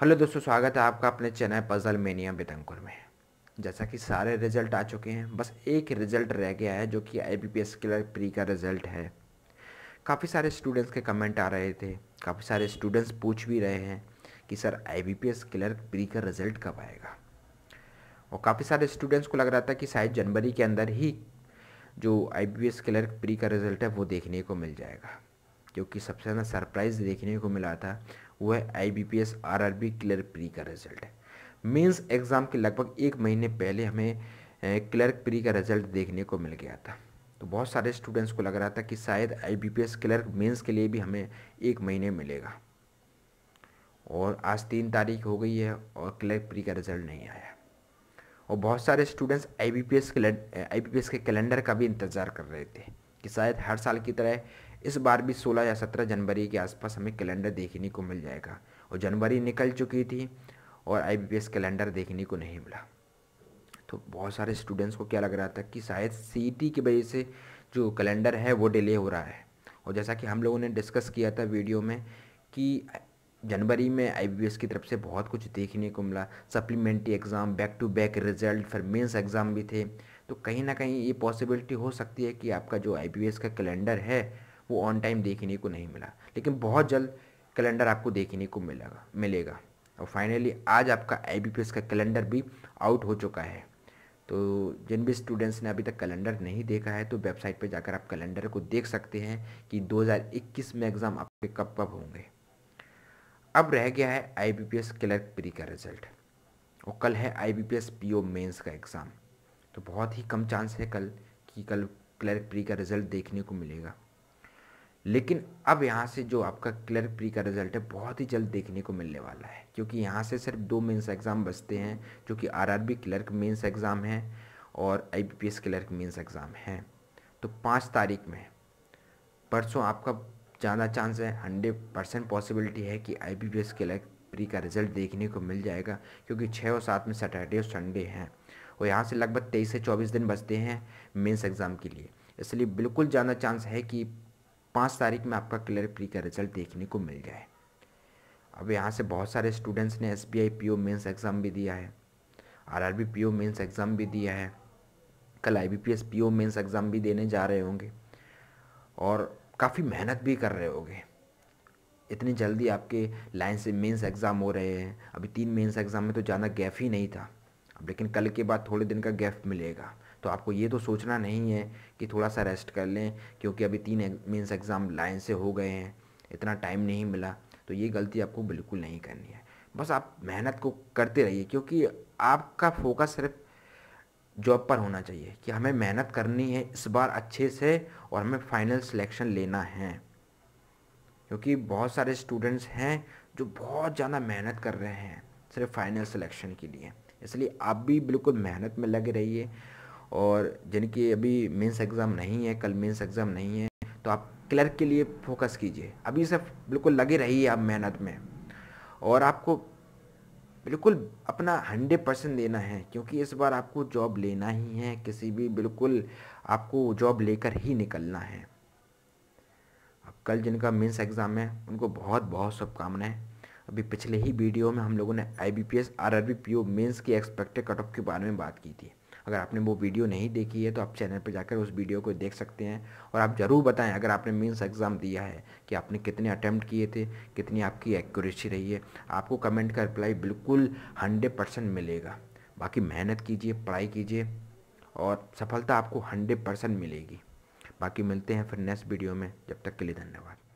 hello दोस्तों स्वागत है आपका अपने चैनल पजल मेनिया बेतंकुर में जैसा कि सारे रिजल्ट आ चुके हैं बस एक रिजल्ट रह गया है जो कि I B P S clerk pre का रिजल्ट है काफ़ी सारे स्टूडेंट्स के कमेंट आ रहे थे काफ़ी सारे स्टूडेंट्स पूछ भी रहे हैं कि sir I B P S clerk pre का रिजल्ट कब आएगा और काफ़ी सारे स्टूडेंट्स को लग रहा था कि शायद जनवरी के अंदर ही जो I B P S clerk pre का रिजल्ट है वो देखने को मिल जाएगा क्योंकि सबसे ज़्यादा सरप्राइज़ देखने को मिला था वो है I B P S R R B clerk pre का रिजल्ट है एग्ज़ाम के लगभग एक महीने पहले हमें क्लर्क प्री का रिजल्ट देखने को मिल गया था तो बहुत सारे स्टूडेंट्स को लग रहा था कि शायद I B P S clerk mains के लिए भी हमें एक महीने मिलेगा और आज तीन तारीख हो गई है और क्लर्क प्री का रिजल्ट नहीं आया और बहुत सारे students I B P S के आई बी पी एस के कैलेंडर का भी इंतज़ार कर रहे थे कि शायद हर साल की तरह इस बार भी 16 या 17 जनवरी के आसपास हमें कैलेंडर देखने को मिल जाएगा और जनवरी निकल चुकी थी और आईबीपीएस कैलेंडर देखने को नहीं मिला तो बहुत सारे स्टूडेंट्स को क्या लग रहा था कि शायद टी e की वजह से जो कैलेंडर है वो डिले हो रहा है और जैसा कि हम लोगों ने डिस्कस किया था वीडियो में कि जनवरी में आईबीएस की तरफ से बहुत कुछ देखने को मिला supplementary exam back to back result फिर मेंस एग्ज़ाम भी थे तो कहीं ना कहीं ये पॉसिबिलिटी हो सकती है कि आपका जो आई का कैलेंडर है वो ऑन टाइम देखने को नहीं मिला लेकिन बहुत जल्द कैलेंडर आपको देखने को मिलेगा मिलेगा और फाइनली आज आपका आई का कैलेंडर भी आउट हो चुका है तो जिन भी स्टूडेंट्स ने अभी तक कैलेंडर नहीं देखा है तो वेबसाइट पर जाकर आप कैलेंडर को देख सकते हैं कि 2021 में एग्ज़ाम आपके कब कब होंगे अब रह गया है I B P S clerk pre का रिजल्ट और कल है I B P S P O mains का एग्ज़ाम तो बहुत ही कम चांस है कल कि कल क्लर्क प्री का रिज़ल्ट देखने को मिलेगा लेकिन अब यहाँ से जो आपका क्लर्क प्री का रिजल्ट है बहुत ही जल्द देखने को मिलने वाला है क्योंकि यहाँ से सिर्फ दो मेंस एग्ज़ाम बचते हैं जो कि आरआरबी क्लर्क मेंस एग्ज़ाम है और एस क्लर्क मेंस एग्ज़ाम है तो पाँच तारीख में परसों आपका ज़्यादा चांस है हंड्रेड परसेंट पॉसिबिलिटी है कि आई बी क्लर्क प्री का रिज़ल्ट देखने को मिल जाएगा क्योंकि छः और सात में सैटरडे और संडे हैं और यहाँ से लगभग तेईस से चौबीस दिन बचते हैं मेंस एग्ज़ाम के लिए इसलिए बिल्कुल ज़्यादा चांस है कि पाँच तारीख में आपका क्लियर प्री का रिजल्ट देखने को मिल जाए अब यहाँ से बहुत सारे स्टूडेंट्स ने S B I P O mains exam भी दिया है R R B P O mains exam भी दिया है कल I B P S P O mains exam भी देने जा रहे होंगे और काफ़ी मेहनत भी कर रहे होंगे इतनी जल्दी आपके लाइन से मेंस एग्ज़ाम हो रहे हैं अभी तीन मेंस एग्ज़ाम में तो ज़्यादा गैप ही नहीं था अब लेकिन कल के बाद थोड़े दिन का गैप मिलेगा तो आपको ये तो सोचना नहीं है कि थोड़ा सा रेस्ट कर लें क्योंकि अभी तीन मेंस एग्ज़ाम लाइन से हो गए हैं इतना टाइम नहीं मिला तो ये गलती आपको बिल्कुल नहीं करनी है बस आप मेहनत को करते रहिए क्योंकि आपका फोकस सिर्फ जॉब पर होना चाहिए कि हमें मेहनत करनी है इस बार अच्छे से और हमें फाइनल सिलेक्शन लेना है क्योंकि बहुत सारे स्टूडेंट्स हैं जो बहुत ज़्यादा मेहनत कर रहे हैं सिर्फ फाइनल सिलेक्शन के लिए इसलिए आप भी बिल्कुल मेहनत में लगे रहिए और जिनकी अभी मेंस एग्ज़ाम नहीं है कल मेंस एग्ज़ाम नहीं है तो आप क्लर्क के लिए फोकस कीजिए अभी से बिल्कुल लगे रहिए आप मेहनत में और आपको बिल्कुल अपना हंड्रेड परसेंट देना है क्योंकि इस बार आपको जॉब लेना ही है किसी भी बिल्कुल आपको जॉब लेकर ही निकलना है अब कल जिनका मेंस एग्ज़ाम है उनको बहुत बहुत शुभकामनाएं अभी पिछले ही वीडियो में हम लोगों ने I B P S R R B P O mains की एक्सपेक्टेड कट ऑफ के बारे में बात की थी अगर आपने वो वीडियो नहीं देखी है तो आप चैनल पर जाकर उस वीडियो को देख सकते हैं और आप ज़रूर बताएं अगर आपने मीन्स एग्ज़ाम दिया है कि आपने कितने अटैम्प्ट किए थे कितनी आपकी एक्यूरेसी रही है आपको कमेंट का रिप्लाई बिल्कुल हंड्रेड परसेंट मिलेगा बाकी मेहनत कीजिए पढ़ाई कीजिए और सफलता आपको हंड्रेड परसेंट मिलेगी बाकी मिलते हैं फिर नेक्स्ट वीडियो में जब तक के लिए धन्यवाद